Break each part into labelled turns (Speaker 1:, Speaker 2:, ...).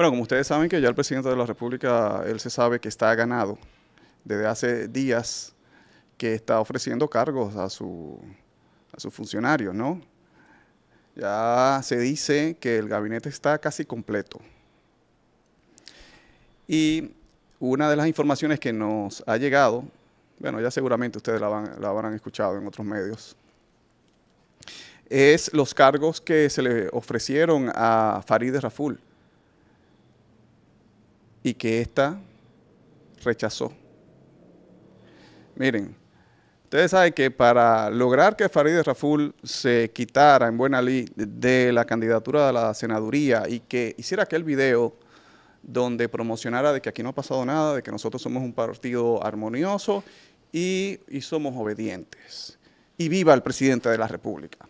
Speaker 1: Bueno, como ustedes saben que ya el presidente de la República, él se sabe que está ganado desde hace días que está ofreciendo cargos a, su, a sus funcionarios, ¿no? Ya se dice que el gabinete está casi completo. Y una de las informaciones que nos ha llegado, bueno, ya seguramente ustedes la, habrán escuchado en otros medios, es los cargos que se le ofrecieron a Farid Raful y que ésta rechazó. Miren, ustedes saben que para lograr que Farideh Raful se quitara en buena ley de la candidatura a la senaduría y que hiciera aquel video donde promocionara de que aquí no ha pasado nada, de que nosotros somos un partido armonioso y, y somos obedientes. Y viva el presidente de la República.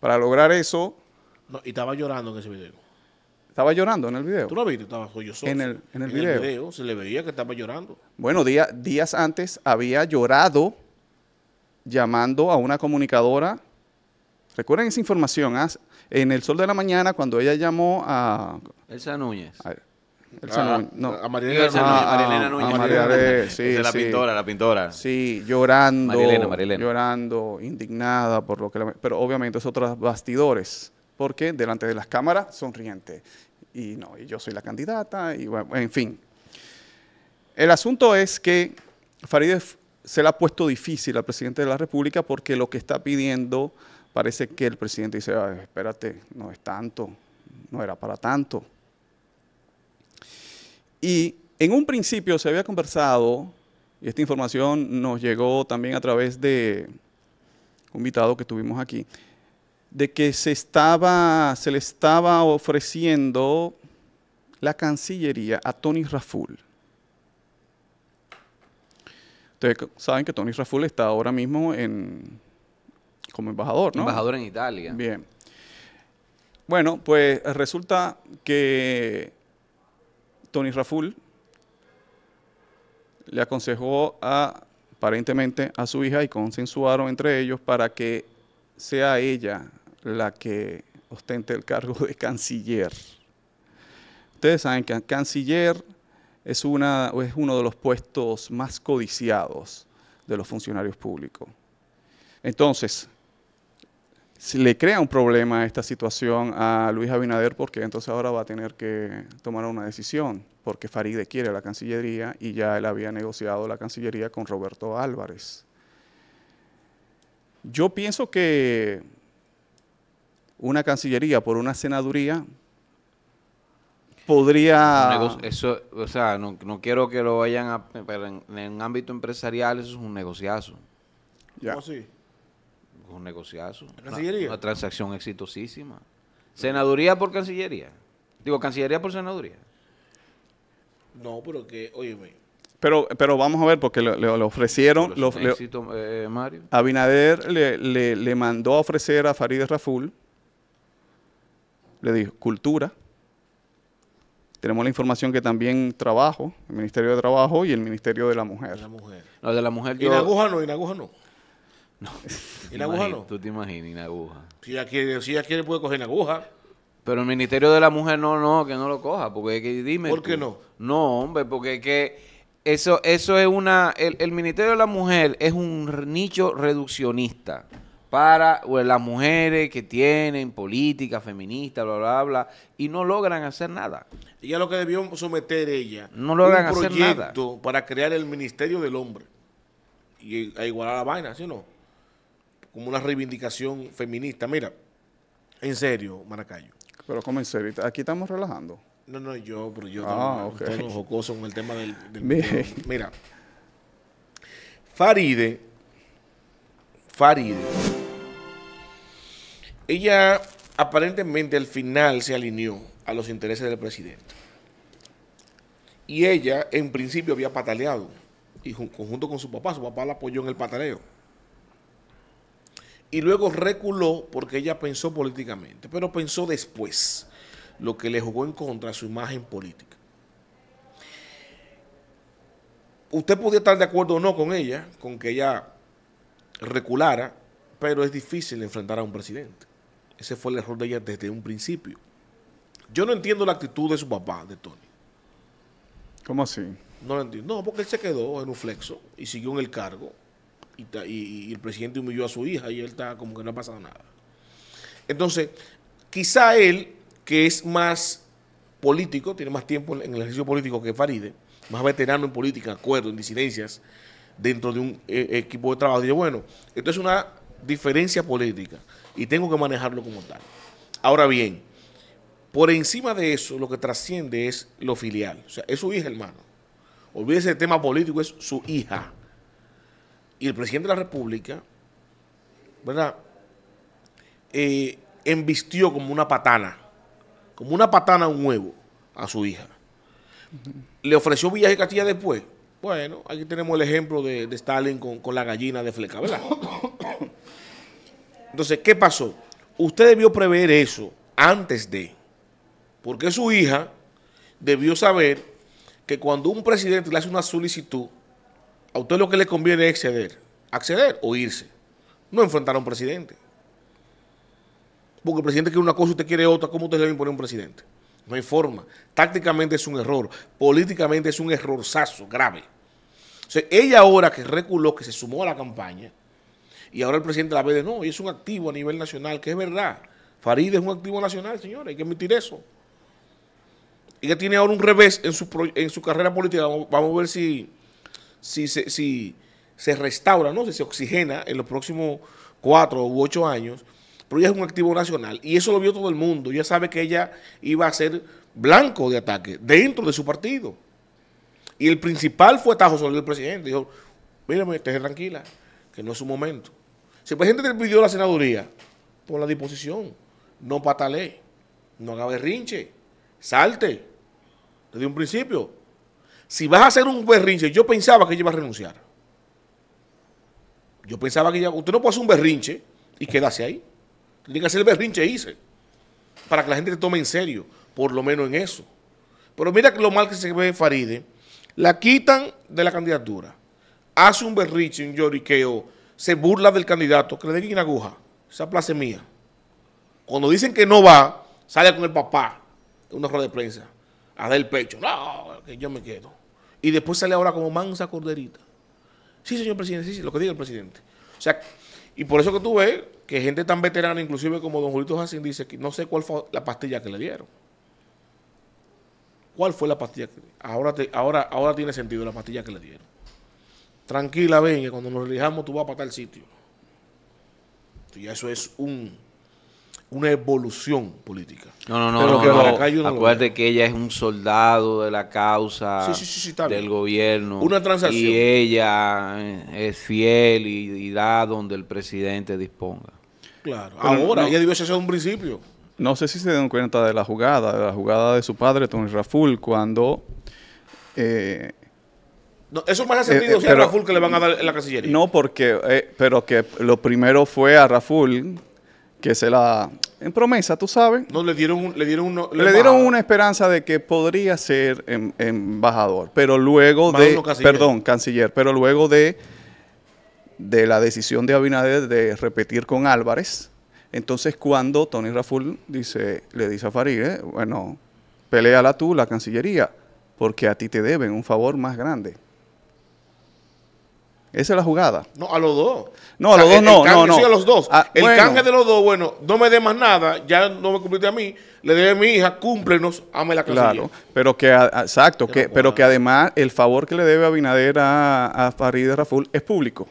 Speaker 1: Para lograr eso...
Speaker 2: No, y estaba llorando en ese video.
Speaker 1: Estaba llorando en el video. ¿Tú lo viste? Estaba joyoso. En el, en en video. el
Speaker 2: video. Se le veía que estaba llorando.
Speaker 1: Bueno, días antes había llorado llamando a una comunicadora. Recuerden esa información. ¿ah? En el sol de la mañana, cuando ella llamó a.
Speaker 3: Elsa Núñez. Elsa ah, Núñez. No. a Marilena ah, Núñez. A, sí, la pintora, la pintora.
Speaker 1: Sí, llorando. Llorando, indignada por lo que. La, pero obviamente es otros bastidores porque delante de las cámaras sonriente y no, yo soy la candidata, y bueno, en fin. El asunto es que Farideh se le ha puesto difícil al presidente de la República porque lo que está pidiendo parece que el presidente dice, espérate, no es tanto, no era para tanto. Y en un principio se había conversado, y esta información nos llegó también a través de un invitado que tuvimos aquí, de que se, estaba, se le estaba ofreciendo la Cancillería a Tony Raful. Ustedes saben que Tony Raful está ahora mismo en, como embajador, ¿no? Embajador en Italia. Bien. Bueno, pues resulta que Tony Raful le aconsejó a, aparentemente a su hija y consensuaron entre ellos para que sea ella la que ostente el cargo de canciller. Ustedes saben que canciller es, una, es uno de los puestos más codiciados de los funcionarios públicos. Entonces, le crea un problema esta situación a Luis Abinader porque entonces ahora va a tener que tomar una decisión, porque Faride quiere la Cancillería y ya él había negociado la Cancillería con Roberto Álvarez. Yo pienso que una Cancillería por una senaduría podría...
Speaker 3: Eso, o sea, no, quiero que lo vayan a... Pero en, ámbito empresarial eso es un negociazo. Ya. ¿Cómo así? Un negociazo. ¿Cancillería? Una, transacción exitosísima. Senaduría por Cancillería. Digo, Cancillería por Senaduría.
Speaker 2: No, pero que, óyeme.
Speaker 1: Pero, pero vamos a ver, porque le, ofrecieron... Lo, éxito, le, eh, Mario. Abinader le, mandó a ofrecer a Farideh Raful le dijo cultura. Tenemos la información que también trabajo, el Ministerio de Trabajo y el Ministerio de la Mujer. La mujer. de la mujer yo... aguja
Speaker 2: no, aguja no.
Speaker 1: No. aguja no? Tú te imaginas, en
Speaker 2: Si quiere, si ya quiere puede coger aguja.
Speaker 3: Pero el Ministerio de la Mujer no, no, que no lo coja, porque dime. ¿Por qué no? No, hombre, porque que eso, eso es una. El, el Ministerio de la Mujer es un nicho reduccionista para pues, las mujeres que tienen política feminista, bla, bla, bla, y no logran hacer nada.
Speaker 2: Ella lo que debió someter ella, no logran un proyecto para crear el Ministerio del Hombre y eh, a igualar la vaina, ¿sí o no? Como una reivindicación feminista. Mira,
Speaker 1: en serio, Maracayo. Pero como en serio, aquí estamos relajando.
Speaker 2: No, no, yo, pero yo ah, tengo jocoso con el tema del... mira,
Speaker 1: Faride,
Speaker 2: Faride ella aparentemente al final se alineó a los intereses del presidente. Y ella en principio había pataleado, y junto con su papá, su papá la apoyó en el pataleo. Y luego reculó porque ella pensó políticamente, pero pensó después, lo que le jugó en contra a su imagen política. Usted podía estar de acuerdo o no con ella, con que ella reculara, pero es difícil enfrentar a un presidente. Ese fue el error de ella desde un principio. Yo no entiendo la actitud de su papá, de Tony. ¿Cómo así? No lo entiendo. No, porque él se quedó en un flexo y siguió en el cargo. Y, el presidente humilló a su hija y él está como que no ha pasado nada. Entonces, quizá él, que es más político, tiene más tiempo en el ejercicio político que Faride, más veterano en política, acuerdo, en disidencias, dentro de un eh, equipo de trabajo, dice, bueno, esto es una diferencia política y tengo que manejarlo como tal. Ahora bien, por encima de eso, lo que trasciende es lo filial. O sea, es su hija, hermano. Olvídese del tema político, es su hija. Y el presidente de la República, ¿verdad? Eh, embistió como una patana, como una patana un huevo a su hija. ¿Le ofreció viaje y Castilla después? Bueno, aquí tenemos el ejemplo de, Stalin con, con, la gallina de fleca, ¿verdad? Entonces, ¿qué pasó? Usted debió prever eso antes de, porque su hija debió saber que cuando un presidente le hace una solicitud, a usted lo que le conviene es acceder, acceder o irse, no enfrentar a un presidente. Porque el presidente quiere una cosa, y usted quiere otra, ¿cómo usted le imponer un presidente? No hay forma. Tácticamente es un error, políticamente es un errorzazo grave. O sea, ella ahora que reculó, que se sumó a la campaña, y ahora el presidente la ve de no, y es un activo a nivel nacional, que es verdad. Farid es un activo nacional, señores, hay que admitir eso. Ella tiene ahora un revés en su, carrera política. Vamos, a ver si, si, se restaura, ¿no? si se oxigena en los próximos cuatro u ocho años. Pero ella es un activo nacional y eso lo vio todo el mundo. Ya sabe que ella iba a ser blanco de ataque dentro de su partido. Y el principal fue Tajo sobre el presidente. Dijo, mírame, esté tranquila, que no es su momento. Si el presidente te pidió la senaduría, por la disposición, no patale, no haga berrinche, salte, desde un principio. Si vas a hacer un berrinche, yo pensaba que ella iba a renunciar. Yo pensaba que ya usted no puede hacer un berrinche y quedarse ahí. Tiene que hacer el berrinche hice, para que la gente te tome en serio, por lo menos en eso. Pero mira lo mal que se ve Faride, la quitan de la candidatura, hace un berrinche, un lloriqueo, se burla del candidato, que le den una aguja, esa plaza mía. Cuando dicen que no va, sale con el papá en una rueda de prensa, a dar el pecho, no, que yo me quedo. Y después sale ahora como mansa corderita. Sí, señor presidente, sí, sí, lo que diga el presidente. O sea, y por eso que tú ves que gente tan veterana, inclusive como don Julito Jacín, dice que no sé cuál fue la pastilla que le dieron. ¿Cuál fue la pastilla que le dieron? Ahora, ahora, ahora tiene sentido la pastilla que le dieron tranquila, ven, que cuando nos elijamos tú vas para tal sitio. Y eso es un, una evolución política. No,
Speaker 3: no, no, Acuérdate que ella es un soldado de la causa del gobierno. Una transacción. Y ella eh, es fiel y,
Speaker 1: da donde el presidente disponga.
Speaker 2: Claro. Ahora, ella debió ser un principio.
Speaker 1: No sé si se dan cuenta de la jugada, de la jugada de su padre, Tony Raful, cuando eh,
Speaker 2: no, eso más hace eh, sentido eh, si a Raful que le van a dar en la Cancillería.
Speaker 1: No, porque, eh, pero que lo primero fue a Raful que se la en promesa, tú sabes. No le dieron le dieron uno, le, dieron una esperanza de que podría ser em, embajador, pero luego de perdón, canciller, pero luego de de la decisión de Abinader de repetir con Álvarez. Entonces, cuando Tony Raful dice, le dice a Farid, bueno, peleala tú la Cancillería, porque a ti te deben un favor más grande. Esa es la jugada.
Speaker 2: No, a los dos.
Speaker 1: No, a los dos no, no, no. a los
Speaker 2: dos. Ah, el canje de los dos, bueno, no me dé más nada, ya no me cumpliste a mí, le debe a mi hija, cúmplenos, ame la casilla. Claro,
Speaker 1: pero que, exacto, que, pero que además el favor que le debe Abinader a, a Farideh Raful es público.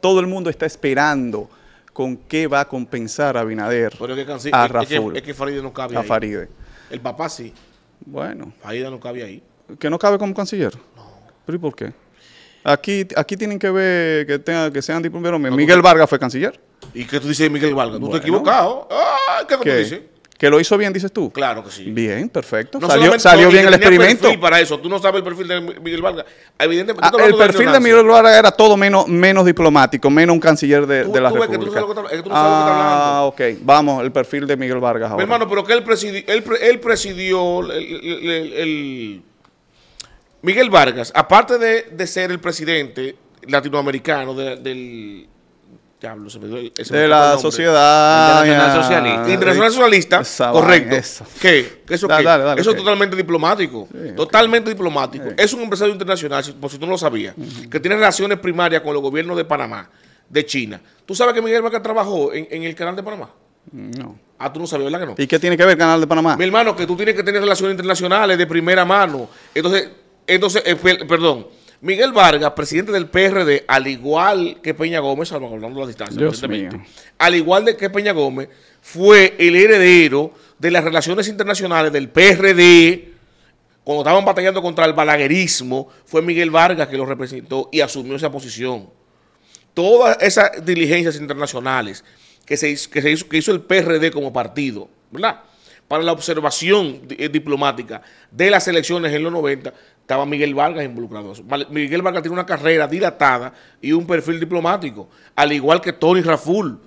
Speaker 1: Todo el mundo está esperando con qué va a compensar a Abinader pero que, a Es que, Faride no cabe a ahí. Faride.
Speaker 2: El papá sí. Bueno. Faride no cabe ahí.
Speaker 1: ¿Que no cabe como canciller? No. ¿Pero y por qué? Aquí, aquí tienen que ver que, tenga, que sean diplomáticos. Ah, Miguel Vargas fue canciller. ¿Y qué tú dices de Miguel Vargas? tú te has equivocado.
Speaker 2: Ah, ¿Qué, tú dices?
Speaker 1: Que lo hizo bien, dices tú. Claro que sí. Bien, perfecto. salió, bien el experimento.
Speaker 2: para eso. Tú no sabes el
Speaker 1: perfil de Miguel Vargas. Ah, el perfil de Miguel Vargas era todo menos, menos diplomático, menos un canciller de, la República. ah, ok. Vamos, el perfil de Miguel Vargas ahora.
Speaker 2: hermano, pero que él presidió, él, presidió el Miguel Vargas, aparte de, ser el presidente latinoamericano del... Diablo, de, la sociedad, de Socialista. Internacional Socialista, correcto. ¿Qué? ¿Eso, eso es totalmente diplomático. totalmente diplomático. Es un empresario internacional, por si tú no lo sabías, que tiene relaciones primarias con los gobiernos de Panamá, de China. ¿Tú sabes que Miguel Vargas trabajó en, en el canal de Panamá? No. Ah, tú no sabías, ¿verdad que no? ¿Y
Speaker 1: qué tiene que ver el canal de Panamá? Mi
Speaker 2: hermano, que tú tienes que tener relaciones internacionales de primera mano. Entonces, entonces, eh, perdón, Miguel Vargas, presidente del PRD, al igual que Peña Gómez, de la distancia, al igual que Peña Gómez, fue el heredero de las relaciones internacionales del PRD, cuando estaban batallando contra el balaguerismo, fue Miguel Vargas que lo representó y asumió esa posición. Todas esas diligencias internacionales que, se que hizo el PRD como partido, ¿verdad? para la observación eh, diplomática de las elecciones en los 90, estaba Miguel Vargas involucrado. Miguel Vargas tiene una carrera dilatada y un perfil diplomático, al igual que Tony Raful.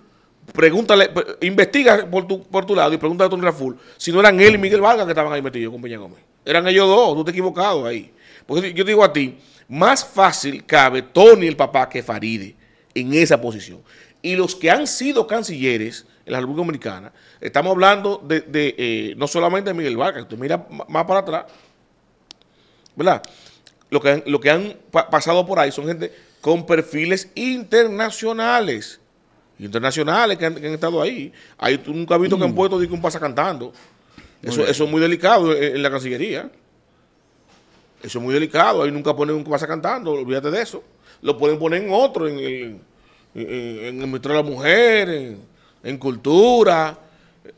Speaker 2: Pregúntale, investiga por tu, lado y pregúntale a Tony Raful si no eran él y Miguel Vargas que estaban ahí metidos con Peña Gómez. Eran ellos dos, tú te has equivocado ahí. Porque yo te digo a ti, más fácil cabe Tony el papá que Faride en esa posición y los que han sido cancilleres en la República Dominicana, estamos hablando de, eh, no solamente de Miguel Vargas, tú mira más para atrás, ¿verdad? Lo que han, lo que han pasado por ahí son gente con perfiles internacionales, internacionales que han, estado ahí. Ahí tú nunca has visto que han mm. puesto de un pasa cantando. Eso, es muy delicado en, la Cancillería. Eso es muy delicado. Ahí nunca ponen un pasa cantando, olvídate de eso. Lo pueden poner en otro, en el en el Ministerio de las Mujeres, en Cultura,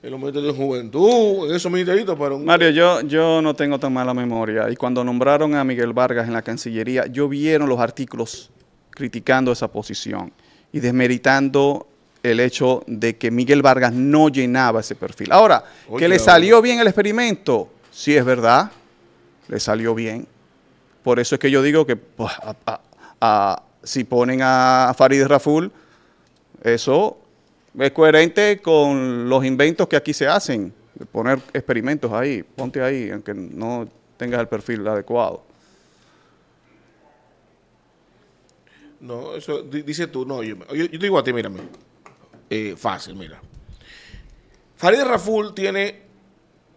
Speaker 2: en los medios de Juventud, en esos ministerios. Pero Mario, yo,
Speaker 1: yo no tengo tan mala memoria. Y cuando nombraron a Miguel Vargas en la Cancillería, yo vieron los artículos criticando esa posición y desmeritando el hecho de que Miguel Vargas no llenaba ese perfil. Ahora, que le salió bien el experimento, sí es verdad, le salió bien. Por eso es que yo digo que pues, a si ponen a Farid Raful, eso es coherente con los inventos que aquí se hacen, poner experimentos ahí, ponte ahí, aunque no tengas el perfil adecuado.
Speaker 2: No, eso dice tú, no, yo, te digo a ti, mírame, eh, fácil, mira. Farid Raful tiene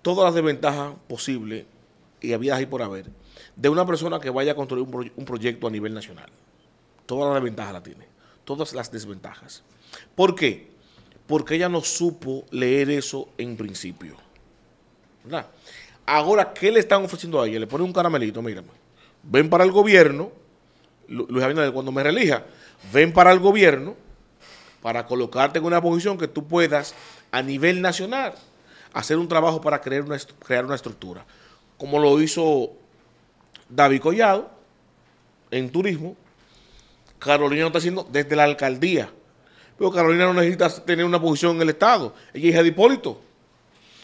Speaker 2: todas las desventajas posibles y había y por haber de una persona que vaya a construir un proyecto a nivel nacional. Todas las ventajas la tiene. Todas las desventajas. ¿Por qué? Porque ella no supo leer eso en principio. ¿Verdad? Ahora, ¿qué le están ofreciendo a ella? Le ponen un caramelito, mírame. Ven para el gobierno, Luis Abinader, cuando me relija, ven para el gobierno para colocarte en una posición que tú puedas, a nivel nacional, hacer un trabajo para crear una, crear una estructura. Como lo hizo David Collado en turismo, Carolina no está haciendo desde la alcaldía. Pero Carolina no necesita tener una posición en el Estado. Ella es hija de Hipólito.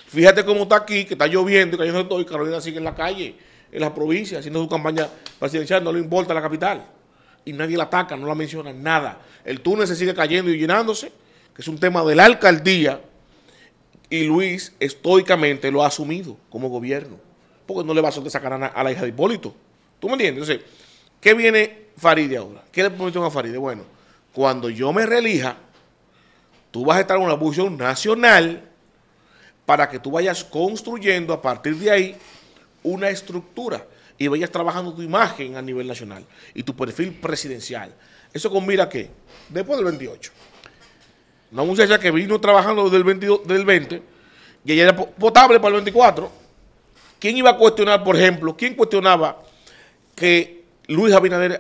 Speaker 2: Fíjate cómo está aquí, que está lloviendo, y cayendo todo, y Carolina sigue en la calle, en la provincia, haciendo su campaña presidencial, no le importa la capital. Y nadie la ataca, no la menciona nada. El túnel se sigue cayendo y llenándose, que es un tema de la alcaldía, y Luis estoicamente lo ha asumido como gobierno, porque no le va a sacar a la hija de Hipólito. ¿Tú me entiendes? Entonces, ¿Qué viene Faride ahora? ¿Qué le prometió a Faride? Bueno, cuando yo me relija, tú vas a estar en una posición nacional para que tú vayas construyendo a partir de ahí una estructura y vayas trabajando tu imagen a nivel nacional y tu perfil presidencial. Eso con mira qué? después del 28. Una muchacha que vino trabajando desde el del 20 y ella era potable para el 24. ¿Quién iba a cuestionar, por ejemplo? ¿Quién cuestionaba que Luis Abinader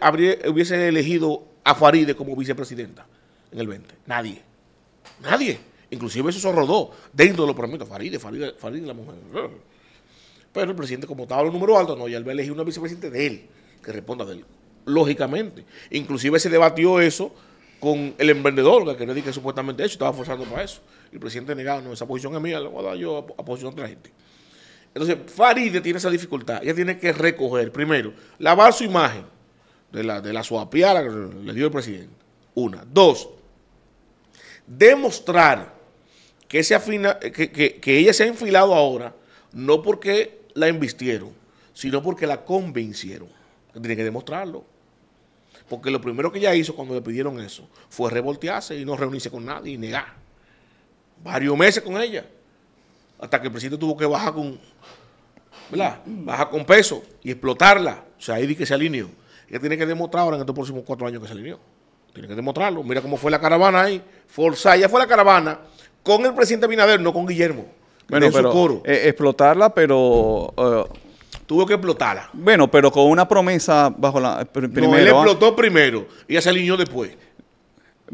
Speaker 2: hubiese elegido a Faride como vicepresidenta en el 20. Nadie. Nadie. Inclusive eso se rodó dentro de los prometidos. Faride, Faride, Faride la mujer. Pero el presidente, como estaba en número número alto, no, ya él va a elegir una vicepresidente de él, que responda de él. Lógicamente. Inclusive se debatió eso con el emprendedor, que no que supuestamente eso estaba forzando para eso. El presidente negaba, no, esa posición es mía, la voy a dar yo a, posición de la gente. Entonces, Faride tiene esa dificultad. Ella tiene que recoger, primero, lavar su imagen de la, de que le dio el presidente. Una. Dos, demostrar que, ella se ha enfilado ahora, no porque la embistieron, sino porque la convencieron. Tiene que demostrarlo. Porque lo primero que ella hizo cuando le pidieron eso fue revoltearse y no reunirse con nadie y negar. Varios meses con ella hasta que el presidente tuvo que bajar con, ¿verdad? Bajar con peso y explotarla. O sea, ahí dice que se alineó. Ella tiene que demostrar ahora en estos próximos cuatro años que se alineó. Tiene que demostrarlo. Mira cómo fue la caravana ahí. Forza, Ya fue la caravana con el presidente Binader, no con Guillermo.
Speaker 1: Bueno, pero, eh, explotarla, pero... Eh, tuvo que explotarla. Bueno, pero con una promesa bajo la... no, él ¿ah? explotó
Speaker 2: primero y ya se alineó después.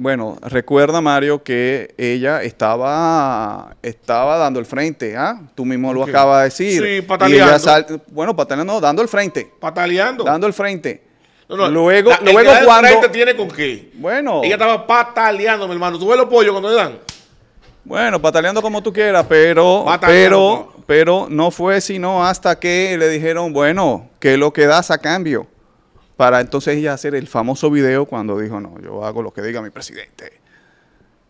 Speaker 1: Bueno, recuerda Mario que ella estaba, estaba dando el frente, ¿ah? Tú mismo lo acabas de decir. Sí, pataleando. bueno, pataleando, dando el frente. Pataleando. Dando el frente. luego, luego el frente tiene con qué? Bueno. Ella estaba
Speaker 2: pataleando, mi hermano. ¿Tú ves los pollos cuando le dan?
Speaker 1: Bueno, pataleando como tú quieras, pero, pero, pero no fue sino hasta que le dijeron, bueno, ¿qué lo que das a cambio? para entonces ella hacer el famoso video cuando dijo, no, yo hago lo que diga mi presidente.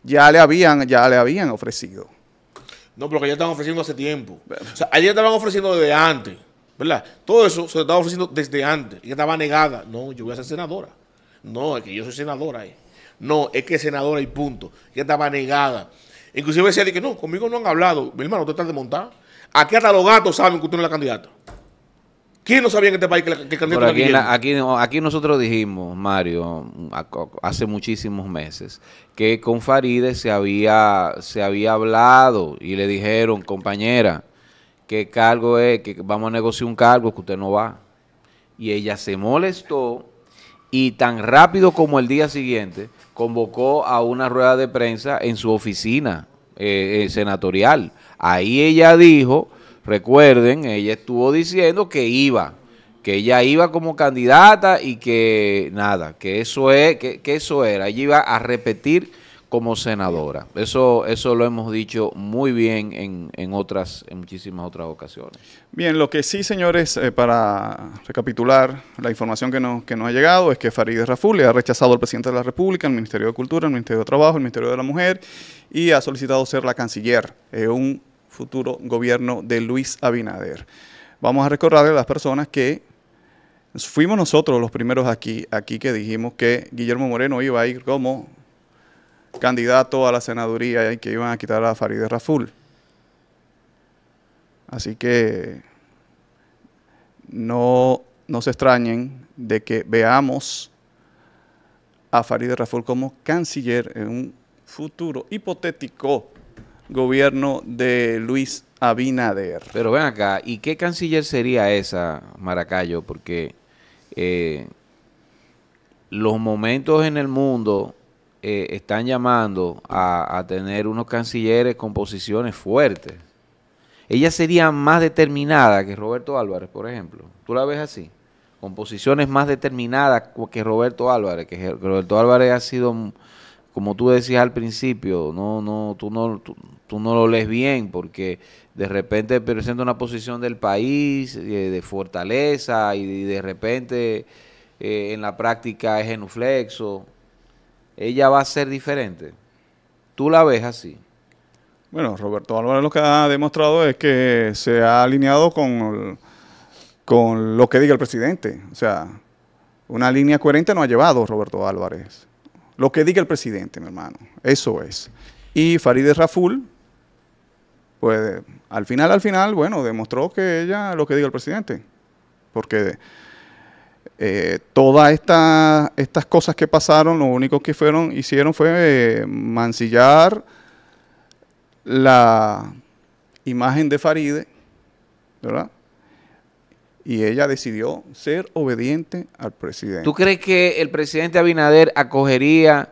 Speaker 1: Ya le habían, ya le habían ofrecido.
Speaker 2: No, pero que ya estaban ofreciendo hace tiempo. O sea, ya estaban ofreciendo desde antes, ¿verdad? Todo eso se estaba ofreciendo desde antes. Y Ella estaba negada. No, yo voy a ser senadora. No, es que yo soy senadora. Eh". No, es que senadora y punto. Ella estaba negada. Inclusive decía que no, conmigo no han hablado. Mi hermano, tú estás desmontado. Aquí hasta los gatos saben que usted no es la candidata. ¿Quién no sabía en este país que, candidato
Speaker 3: aquí, aquí, nosotros dijimos, Mario, hace muchísimos meses, que con Farideh se había, se había hablado y le dijeron, compañera, ¿qué cargo es? Que vamos a negociar un cargo que usted no va. Y ella se molestó y tan rápido como el día siguiente convocó a una rueda de prensa en su oficina eh, eh, senatorial. Ahí ella dijo Recuerden, ella estuvo diciendo que iba, que ella iba como candidata y que nada, que eso es, que, eso era, ella iba a repetir como senadora. Eso, eso lo hemos dicho muy bien en, en otras, en muchísimas otras ocasiones.
Speaker 1: Bien, lo que sí, señores, eh, para recapitular la información que nos, que ha llegado es que Farideh Raful le ha rechazado al presidente de la República, el Ministerio de Cultura, el Ministerio de Trabajo, el Ministerio de la Mujer y ha solicitado ser la canciller. Es un futuro gobierno de Luis Abinader. Vamos a recordarle a las personas que fuimos nosotros los primeros aquí, aquí que dijimos que Guillermo Moreno iba a ir como candidato a la senaduría y que iban a quitar a Farideh Raful. Así que no, no se extrañen de que veamos a Farideh Raful como canciller en un futuro hipotético gobierno de Luis Abinader. Pero ven acá, ¿y qué canciller sería esa, Maracayo? Porque
Speaker 3: eh, los momentos en el mundo eh, están llamando a, a, tener unos cancilleres con posiciones fuertes. Ella sería más determinada que Roberto Álvarez, por ejemplo. ¿Tú la ves así? Con posiciones más determinadas que Roberto Álvarez, que Roberto Álvarez ha sido como tú decías al principio, no, no, tú no, tú, no lo lees bien porque de repente presenta una posición del país eh, de fortaleza y de repente eh, en la práctica es genuflexo. Ella va a ser diferente. Tú la ves así.
Speaker 1: Bueno, Roberto Álvarez lo que ha demostrado es que se ha alineado con, con lo que diga el presidente. O sea, una línea coherente no ha llevado Roberto Álvarez. Lo que diga el presidente, mi hermano. Eso es. Y Farideh Raful, pues al final, al final, bueno, demostró que ella lo que diga el presidente. Porque eh, todas estas cosas que pasaron, lo único que fueron, hicieron fue eh, mancillar la imagen de Faride, ¿verdad? y ella decidió ser obediente al presidente. ¿Tú crees
Speaker 3: que el presidente Abinader acogería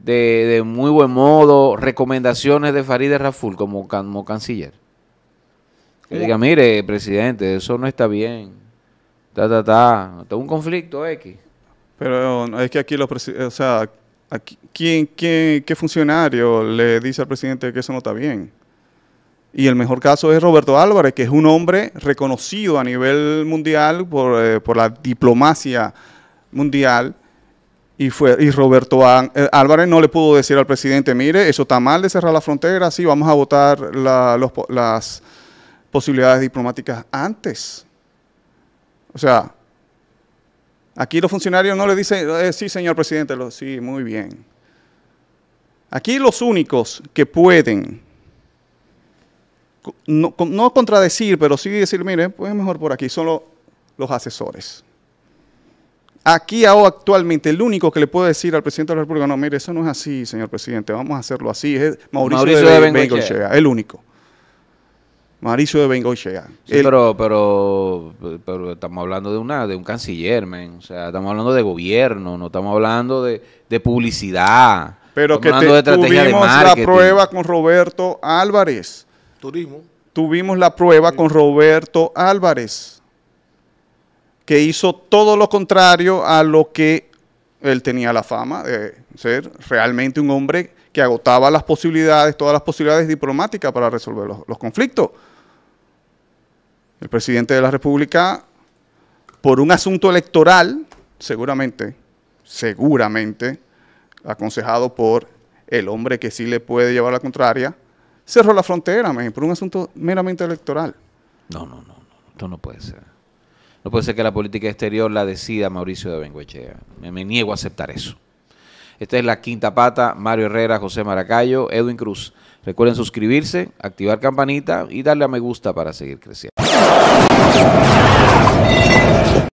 Speaker 3: de, muy buen modo recomendaciones de Farideh Raful como, canciller? Que diga, mire, presidente, eso no está bien. Ta, ta, ta. un
Speaker 1: conflicto X. Pero es que aquí los o sea, ¿quién, qué funcionario le dice al presidente que eso no está bien? Y el mejor caso es Roberto Álvarez, que es un hombre reconocido a nivel mundial por, eh, la diplomacia mundial. Y, fue, y Roberto eh, Álvarez no le pudo decir al presidente, mire, eso está mal de cerrar la frontera, sí, vamos a votar las posibilidades diplomáticas antes. O sea, aquí los funcionarios no le dicen, eh, sí, señor presidente, lo, sí, muy bien. Aquí los únicos que pueden no, contradecir, pero sí decir, mire, pues mejor por aquí, son los asesores. Aquí ahora actualmente el único que le puede decir al presidente de la República, no, mire, eso no es así, señor presidente, vamos a hacerlo así, Mauricio, de, de el único. Mauricio de Bengochea.
Speaker 3: Sí, pero, pero, estamos hablando de una de un canciller, o sea, estamos hablando de gobierno, no estamos hablando de, publicidad. Pero que te, de tuvimos la prueba
Speaker 1: con Roberto Álvarez Turismo. Tuvimos la prueba con Roberto Álvarez, que hizo todo lo contrario a lo que él tenía la fama de ser realmente un hombre que agotaba las posibilidades, todas las posibilidades diplomáticas para resolver los, los conflictos. El presidente de la República, por un asunto electoral, seguramente, seguramente, aconsejado por el hombre que sí le puede llevar la contraria, cerró la frontera, por un asunto meramente electoral. No, no, no,
Speaker 3: no, esto no puede ser. No puede ser que la política exterior la decida Mauricio de Benguechea. me niego a aceptar eso. Esta es la quinta pata, Mario Herrera, José Maracayo, Edwin Cruz. Recuerden suscribirse, activar campanita y darle a me gusta para seguir creciendo.